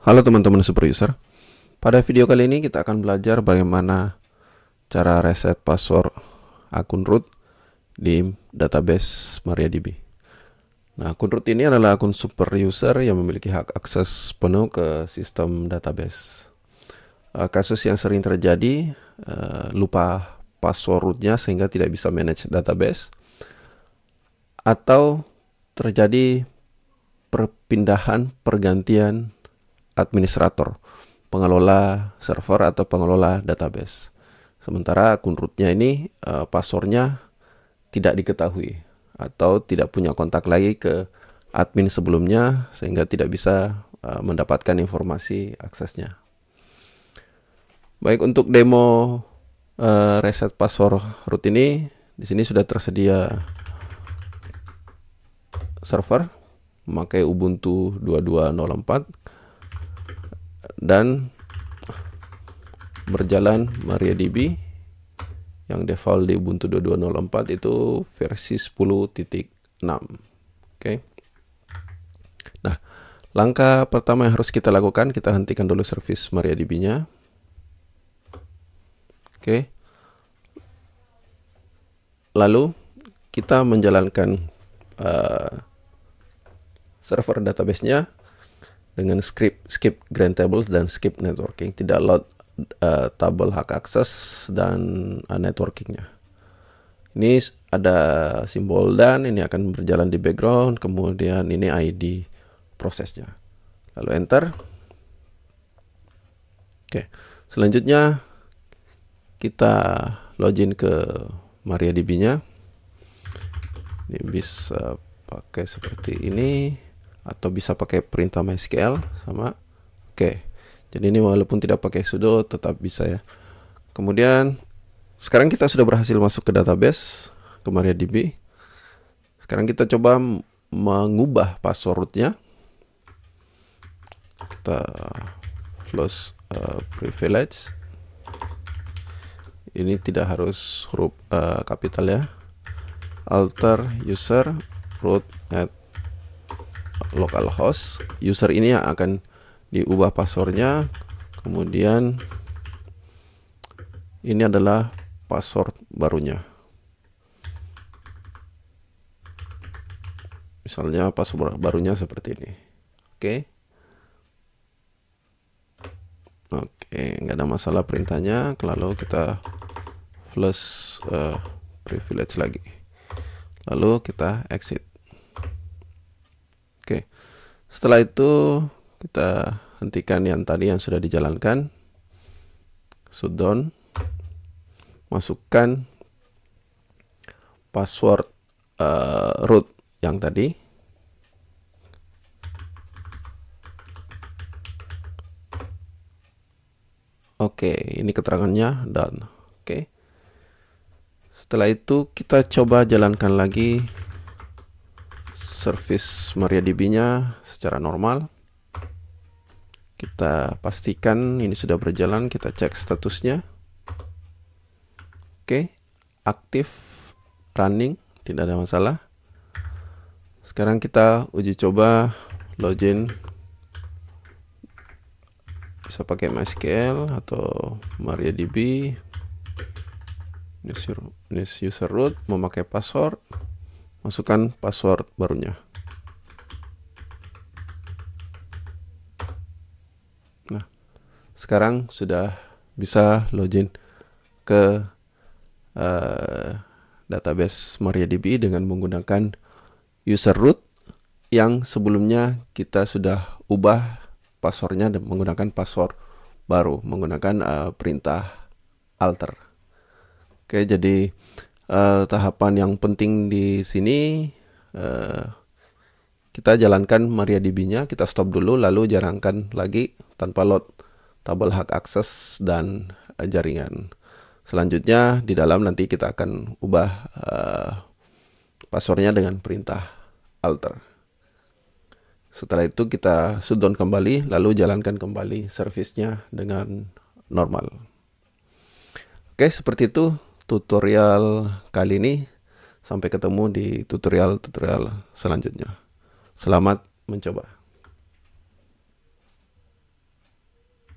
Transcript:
Halo teman-teman super user. Pada video kali ini kita akan belajar bagaimana cara reset password akun root di database MariaDB Nah akun root ini adalah akun super user yang memiliki hak akses penuh ke sistem database eh, Kasus yang sering terjadi eh, lupa password rootnya sehingga tidak bisa manage database Atau terjadi perpindahan pergantian administrator, pengelola server atau pengelola database. Sementara akun rootnya ini uh, passwordnya tidak diketahui atau tidak punya kontak lagi ke admin sebelumnya sehingga tidak bisa uh, mendapatkan informasi aksesnya. Baik untuk demo uh, reset password root ini di sini sudah tersedia server memakai Ubuntu 2204 dan berjalan MariaDB yang default di Ubuntu 22.04 itu versi 10.6 oke okay. nah langkah pertama yang harus kita lakukan kita hentikan dulu service MariaDB nya oke okay. lalu kita menjalankan uh, server database nya dengan skip skip tables dan skip networking tidak load uh, tabel hak akses dan uh, networkingnya ini ada simbol dan ini akan berjalan di background kemudian ini ID prosesnya lalu enter oke selanjutnya kita login ke MariaDB nya ini bisa pakai seperti ini atau bisa pakai perintah MySQL sama oke. Jadi ini walaupun tidak pakai sudo tetap bisa ya. Kemudian sekarang kita sudah berhasil masuk ke database ke MariaDB. Sekarang kita coba mengubah passwordnya. Kita plus uh, eh, privilege. Ini tidak harus huruf uh, kapital ya. Alter user root at localhost user ini yang akan diubah passwordnya kemudian ini adalah password barunya misalnya password barunya seperti ini oke okay. oke okay, nggak ada masalah perintahnya lalu kita flush uh, privilege lagi lalu kita exit Oke. Setelah itu kita hentikan yang tadi yang sudah dijalankan. Shutdown. Masukkan password uh, root yang tadi. Oke, ini keterangannya dan oke. Setelah itu kita coba jalankan lagi service MariaDB-nya secara normal. Kita pastikan ini sudah berjalan, kita cek statusnya. Oke, aktif, running, tidak ada masalah. Sekarang kita uji coba login bisa pakai MySQL atau MariaDB. Ini user root memakai password masukkan password barunya. Nah, sekarang sudah bisa login ke uh, database MariaDB dengan menggunakan user root yang sebelumnya kita sudah ubah passwordnya dan menggunakan password baru menggunakan uh, perintah alter. Oke, jadi uh, tahapan yang penting di sini uh, kita jalankan MariaDB-nya, kita stop dulu lalu jarangkan lagi tanpa load tabel hak akses dan uh, jaringan. Selanjutnya di dalam nanti kita akan ubah uh, passwordnya dengan perintah alter. Setelah itu kita shutdown kembali, lalu jalankan kembali servicenya dengan normal. Oke, seperti itu tutorial kali ini. Sampai ketemu di tutorial-tutorial selanjutnya. Selamat mencoba.